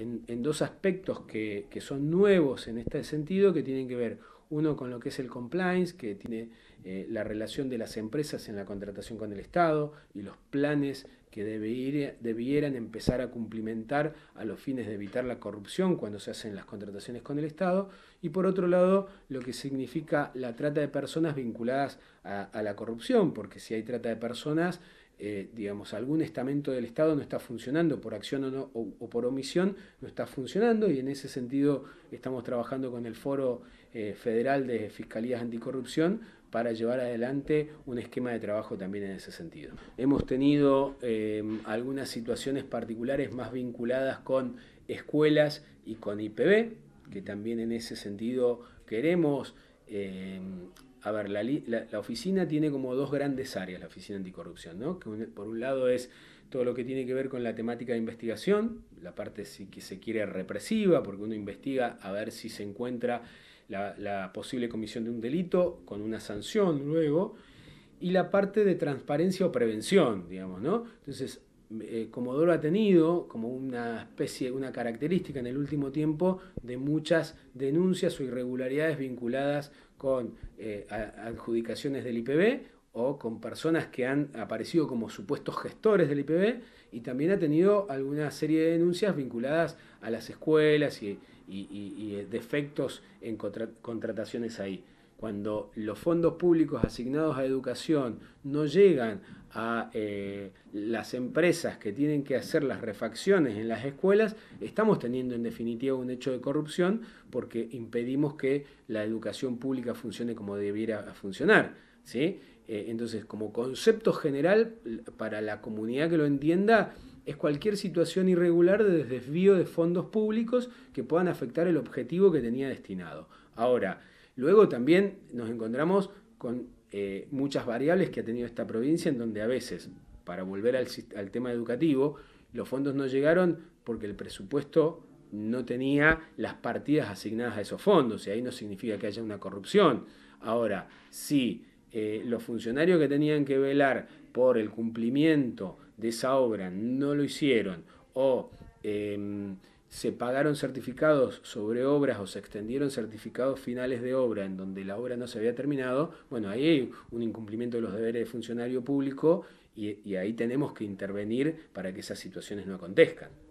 en, dos aspectos que, son nuevos en este sentido, que tienen que ver uno con lo que es el compliance, que tiene eh, la relación de las empresas en la contratación con el Estado y los planes que debieran empezar a cumplimentar a los fines de evitar la corrupción cuando se hacen las contrataciones con el Estado, y por otro lado lo que significa la trata de personas vinculadas a, a la corrupción, porque si hay trata de personas eh, digamos, algún estamento del Estado no está funcionando, por acción o, no, o, por omisión, no está funcionando y en ese sentido estamos trabajando con el Foro eh, Federal de Fiscalías Anticorrupción para llevar adelante un esquema de trabajo también en ese sentido. Hemos tenido eh, algunas situaciones particulares más vinculadas con escuelas y con IPB, que también en ese sentido queremos a ver, la, oficina tiene como dos grandes áreas, la oficina anticorrupción, ¿no? por un lado es todo lo que tiene que ver con la temática de investigación, la parte que se quiere represiva, porque uno investiga a ver si se encuentra la, la posible comisión de un delito con una sanción luego, y la parte de transparencia o prevención, digamos, ¿no? Entonces, eh, Comodoro ha tenido como una especie, una característica en el último tiempo de muchas denuncias o irregularidades vinculadas con eh, adjudicaciones del IPB o con personas que han aparecido como supuestos gestores del IPB y también ha tenido alguna serie de denuncias vinculadas a las escuelas y, defectos en contrataciones ahí cuando los fondos públicos asignados a educación no llegan a eh, las empresas que tienen que hacer las refacciones en las escuelas, estamos teniendo en definitiva un hecho de corrupción porque impedimos que la educación pública funcione como debiera funcionar. Eh, entonces, como concepto general, para la comunidad que lo entienda, es cualquier situación irregular de desvío de fondos públicos que puedan afectar el objetivo que tenía destinado. Ahora, Luego también nos encontramos con eh, muchas variables que ha tenido esta provincia en donde a veces, para volver al, tema educativo, los fondos no llegaron porque el presupuesto no tenía las partidas asignadas a esos fondos y ahí no significa que haya una corrupción. Ahora, si eh, los funcionarios que tenían que velar por el cumplimiento de esa obra no lo hicieron o em, se pagaron certificados sobre obras o se extendieron certificados finales de obra en donde la obra no se había terminado, bueno, ahí hay un incumplimiento de los deberes de funcionario público y, ahí tenemos que intervenir para que esas situaciones no acontezcan.